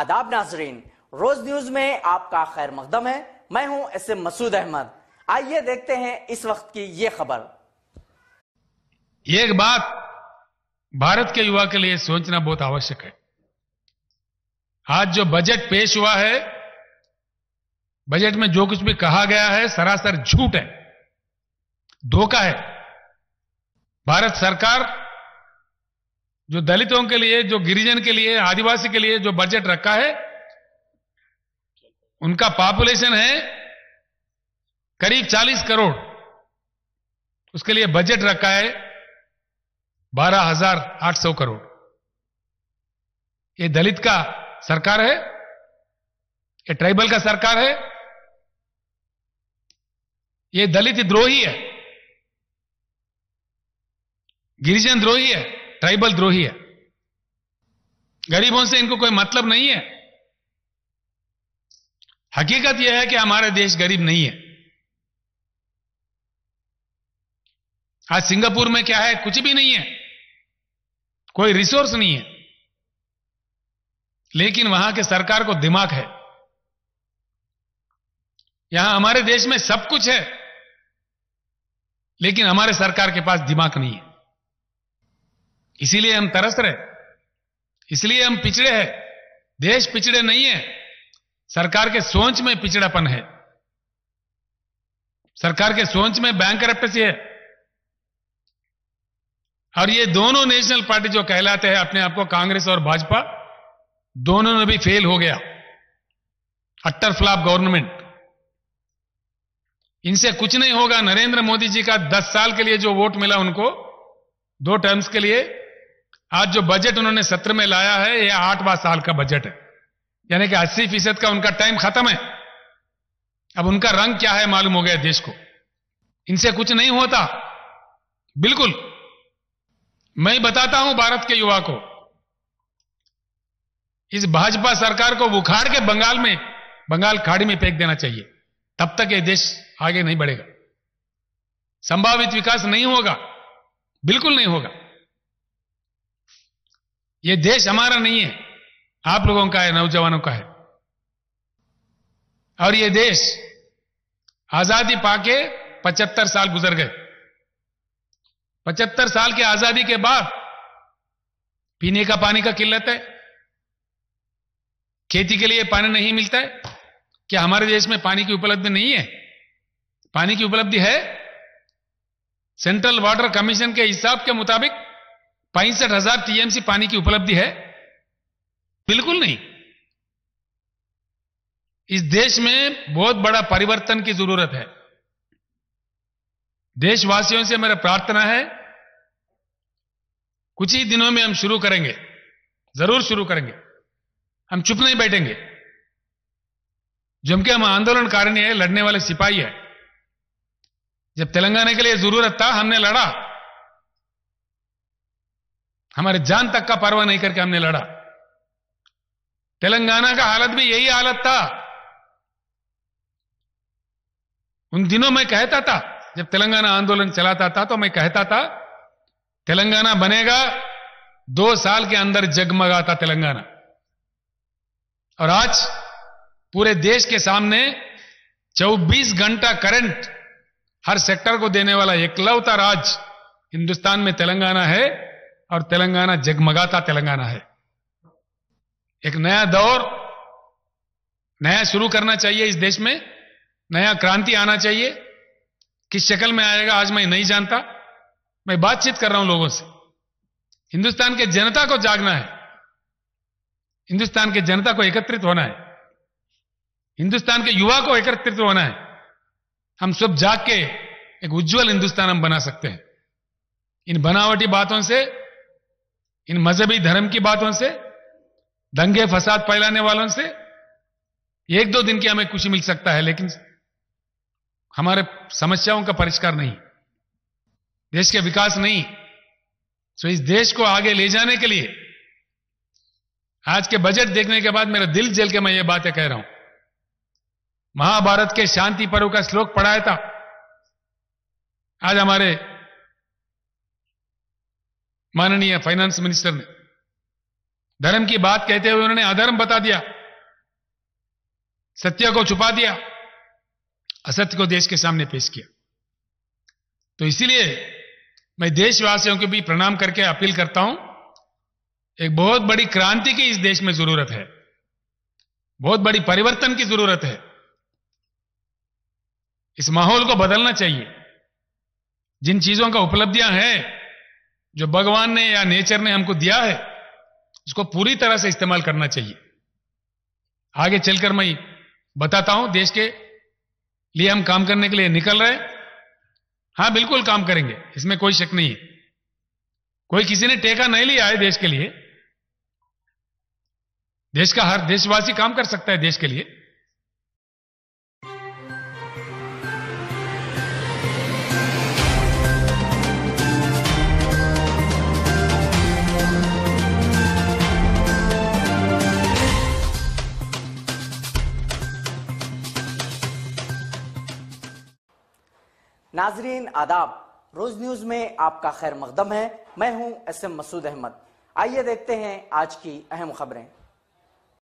आदाब नाजरीन रोज न्यूज में आपका खैर मकदम है मैं हूं एस एम मसूद अहमद आइए देखते हैं इस वक्त की ये खबर एक बात भारत के युवा के लिए सोचना बहुत आवश्यक है आज जो बजट पेश हुआ है बजट में जो कुछ भी कहा गया है सरासर झूठ है धोखा है भारत सरकार जो दलितों के लिए जो गिरिजन के लिए आदिवासी के लिए जो बजट रखा है उनका पॉपुलेशन है करीब 40 करोड़ उसके लिए बजट रखा है बारह हजार आठ सौ करोड़ ये दलित का सरकार है ये ट्राइबल का सरकार है ये दलित द्रोही है गिरिजन द्रोही है ट्राइबल द्रोही है गरीबों से इनको कोई मतलब नहीं है हकीकत यह है कि हमारा देश गरीब नहीं है आज सिंगापुर में क्या है कुछ भी नहीं है कोई रिसोर्स नहीं है लेकिन वहां के सरकार को दिमाग है यहां हमारे देश में सब कुछ है लेकिन हमारे सरकार के पास दिमाग नहीं है इसीलिए हम तरस रहे इसलिए हम पिछड़े हैं देश पिछड़े नहीं है सरकार के सोच में पिछड़ापन है सरकार के सोच में बैंक करप्टसी है और ये दोनों नेशनल पार्टी जो कहलाते हैं अपने आप को कांग्रेस और भाजपा दोनों ने भी फेल हो गया अट्टर फ्लॉप गवर्नमेंट इनसे कुछ नहीं होगा नरेंद्र मोदी जी का दस साल के लिए जो वोट मिला उनको दो टर्म्स के लिए आज जो बजट उन्होंने सत्र में लाया है यह आठवां साल का बजट है यानी कि अस्सी फीसद का उनका टाइम खत्म है अब उनका रंग क्या है मालूम हो गया देश को इनसे कुछ नहीं होता बिल्कुल मैं बताता हूं भारत के युवा को इस भाजपा सरकार को उखाड़ के बंगाल में बंगाल खाड़ी में फेंक देना चाहिए तब तक ये देश आगे नहीं बढ़ेगा संभावित विकास नहीं होगा बिल्कुल नहीं होगा ये देश हमारा नहीं है आप लोगों का है नौजवानों का है और ये देश आजादी पाके पचहत्तर साल गुजर गए पचहत्तर साल की आजादी के बाद पीने का पानी का किल्लत है खेती के लिए पानी नहीं मिलता है क्या हमारे देश में पानी की उपलब्धि नहीं है पानी की उपलब्धि है सेंट्रल वाटर कमीशन के हिसाब के मुताबिक पैंसठ हजार टीएमसी पानी की उपलब्धि है बिल्कुल नहीं इस देश में बहुत बड़ा परिवर्तन की जरूरत है देशवासियों से मेरा प्रार्थना है कुछ ही दिनों में हम शुरू करेंगे जरूर शुरू करेंगे हम चुप नहीं बैठेंगे जबकि हम आंदोलनकारिणी है लड़ने वाले सिपाही है जब तेलंगाना के लिए जरूरत था हमने लड़ा हमारे जान तक का परवाह नहीं करके हमने लड़ा तेलंगाना का हालत भी यही हालत था उन दिनों मैं कहता था जब तेलंगाना आंदोलन चलाता था तो मैं कहता था तेलंगाना बनेगा दो साल के अंदर जगमगाता तेलंगाना और आज पूरे देश के सामने 24 घंटा करंट हर सेक्टर को देने वाला एकलौता राज हिंदुस्तान में तेलंगाना है और तेलंगाना जगमगाता तेलंगाना है एक नया दौर नया शुरू करना चाहिए इस देश में नया क्रांति आना चाहिए किस शक्ल में आएगा आज मैं नहीं जानता मैं बातचीत कर रहा हूं लोगों से हिंदुस्तान के जनता को जागना है हिंदुस्तान के जनता को एकत्रित होना है हिंदुस्तान के युवा को एकत्रित होना है हम सब जाग के एक उज्जवल हिंदुस्तान हम बना सकते हैं इन बनावटी बातों से इन मजहबी धर्म की बातों से दंगे फसाद फैलाने वालों से एक दो दिन की हमें खुशी मिल सकता है लेकिन हमारे समस्याओं का परिष्कार नहीं देश के विकास नहीं सो तो इस देश को आगे ले जाने के लिए आज के बजट देखने के बाद मेरा दिल जल के मैं ये बातें कह रहा हूं महाभारत के शांति पर्व का श्लोक पढ़ाया था आज हमारे माननीय फाइनेंस मिनिस्टर ने धर्म की बात कहते हुए उन्होंने अधर्म बता दिया सत्य को छुपा दिया असत्य को देश के सामने पेश किया तो इसीलिए मैं देशवासियों को भी प्रणाम करके अपील करता हूं एक बहुत बड़ी क्रांति की इस देश में जरूरत है बहुत बड़ी परिवर्तन की जरूरत है इस माहौल को बदलना चाहिए जिन चीजों का उपलब्धियां हैं जो भगवान ने या नेचर ने हमको दिया है उसको पूरी तरह से इस्तेमाल करना चाहिए आगे चलकर मैं बताता हूं देश के लिए हम काम करने के लिए निकल रहे हाँ बिल्कुल काम करेंगे इसमें कोई शक नहीं है कोई किसी ने टेका नहीं लिया है देश के लिए देश का हर देशवासी काम कर सकता है देश के लिए नाजरीन आदाब रोज न्यूज में आपका खैर मकदम है मैं हूं एस एम मसूद अहमद आइए देखते हैं आज की अहम खबरें